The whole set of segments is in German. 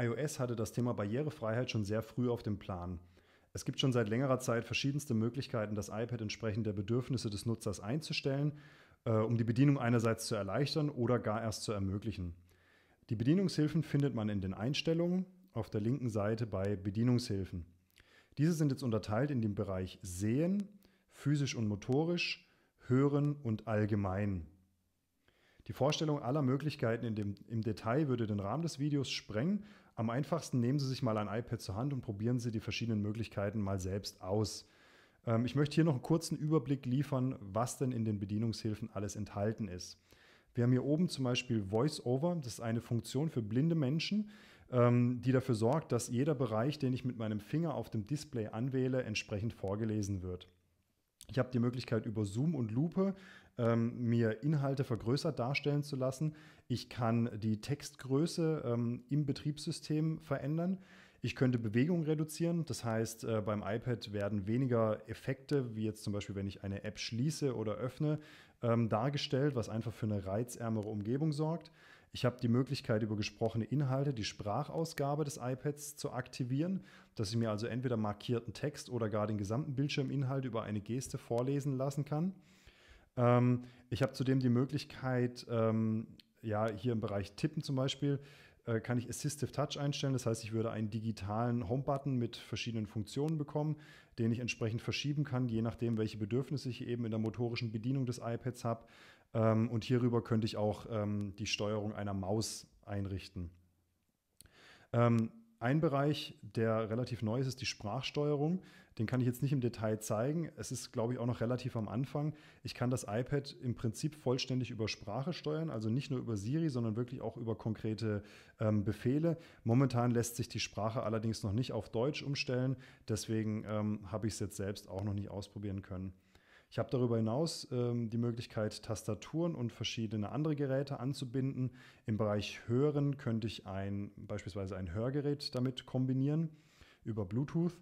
iOS hatte das Thema Barrierefreiheit schon sehr früh auf dem Plan. Es gibt schon seit längerer Zeit verschiedenste Möglichkeiten, das iPad entsprechend der Bedürfnisse des Nutzers einzustellen, äh, um die Bedienung einerseits zu erleichtern oder gar erst zu ermöglichen. Die Bedienungshilfen findet man in den Einstellungen auf der linken Seite bei Bedienungshilfen. Diese sind jetzt unterteilt in den Bereich Sehen, physisch und motorisch, Hören und allgemein. Die Vorstellung aller Möglichkeiten dem, im Detail würde den Rahmen des Videos sprengen, am einfachsten nehmen Sie sich mal ein iPad zur Hand und probieren Sie die verschiedenen Möglichkeiten mal selbst aus. Ähm, ich möchte hier noch einen kurzen Überblick liefern, was denn in den Bedienungshilfen alles enthalten ist. Wir haben hier oben zum Beispiel VoiceOver, das ist eine Funktion für blinde Menschen, ähm, die dafür sorgt, dass jeder Bereich, den ich mit meinem Finger auf dem Display anwähle, entsprechend vorgelesen wird. Ich habe die Möglichkeit, über Zoom und Lupe ähm, mir Inhalte vergrößert darstellen zu lassen. Ich kann die Textgröße ähm, im Betriebssystem verändern. Ich könnte Bewegung reduzieren, das heißt, äh, beim iPad werden weniger Effekte, wie jetzt zum Beispiel, wenn ich eine App schließe oder öffne, ähm, dargestellt, was einfach für eine reizärmere Umgebung sorgt. Ich habe die Möglichkeit, über gesprochene Inhalte die Sprachausgabe des iPads zu aktivieren, dass ich mir also entweder markierten Text oder gar den gesamten Bildschirminhalt über eine Geste vorlesen lassen kann. Ähm, ich habe zudem die Möglichkeit, ähm, ja, hier im Bereich Tippen zum Beispiel, äh, kann ich Assistive Touch einstellen. Das heißt, ich würde einen digitalen Home-Button mit verschiedenen Funktionen bekommen, den ich entsprechend verschieben kann, je nachdem, welche Bedürfnisse ich eben in der motorischen Bedienung des iPads habe. Ähm, und hierüber könnte ich auch ähm, die Steuerung einer Maus einrichten. Ähm, ein Bereich, der relativ neu ist, ist die Sprachsteuerung. Den kann ich jetzt nicht im Detail zeigen. Es ist, glaube ich, auch noch relativ am Anfang. Ich kann das iPad im Prinzip vollständig über Sprache steuern, also nicht nur über Siri, sondern wirklich auch über konkrete ähm, Befehle. Momentan lässt sich die Sprache allerdings noch nicht auf Deutsch umstellen. Deswegen ähm, habe ich es jetzt selbst auch noch nicht ausprobieren können. Ich habe darüber hinaus ähm, die Möglichkeit, Tastaturen und verschiedene andere Geräte anzubinden. Im Bereich Hören könnte ich ein, beispielsweise ein Hörgerät damit kombinieren über Bluetooth.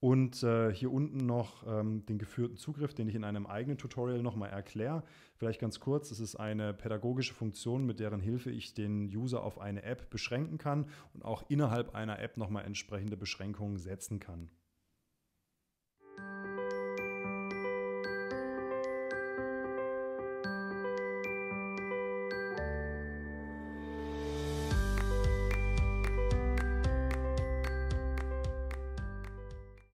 Und äh, hier unten noch ähm, den geführten Zugriff, den ich in einem eigenen Tutorial nochmal erkläre. Vielleicht ganz kurz, es ist eine pädagogische Funktion, mit deren Hilfe ich den User auf eine App beschränken kann und auch innerhalb einer App nochmal entsprechende Beschränkungen setzen kann.